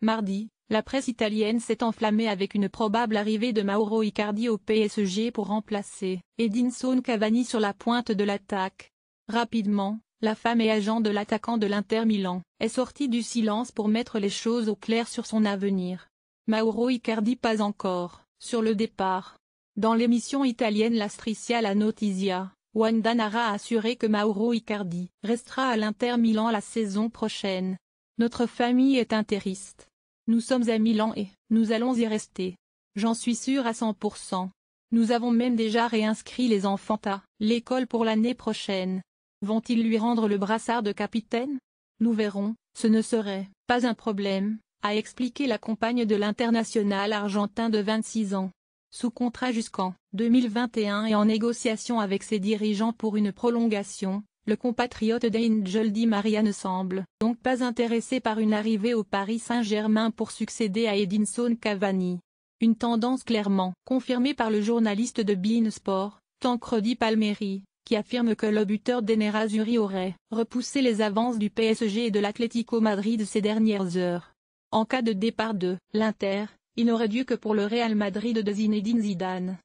Mardi, la presse italienne s'est enflammée avec une probable arrivée de Mauro Icardi au PSG pour remplacer Edinson Cavani sur la pointe de l'attaque. Rapidement, la femme et agent de l'attaquant de l'Inter Milan est sortie du silence pour mettre les choses au clair sur son avenir. Mauro Icardi pas encore, sur le départ. Dans l'émission italienne La La Notizia, Wanda Nara a assuré que Mauro Icardi restera à l'Inter Milan la saison prochaine. Notre famille est interiste. Nous sommes à Milan et nous allons y rester. J'en suis sûr à 100%. Nous avons même déjà réinscrit les enfants à l'école pour l'année prochaine. Vont-ils lui rendre le brassard de capitaine Nous verrons, ce ne serait pas un problème, a expliqué la compagne de l'international argentin de 26 ans. Sous contrat jusqu'en 2021 et en négociation avec ses dirigeants pour une prolongation, le compatriote d'Angel Di Maria ne semble donc pas intéressé par une arrivée au Paris Saint-Germain pour succéder à Edinson Cavani. Une tendance clairement confirmée par le journaliste de Bein Sport, Tancredi Palmeri, qui affirme que le buteur d'Enerazuri aurait repoussé les avances du PSG et de l'Atlético Madrid ces dernières heures. En cas de départ de l'Inter, il n'aurait dû que pour le Real Madrid de Zinedine Zidane.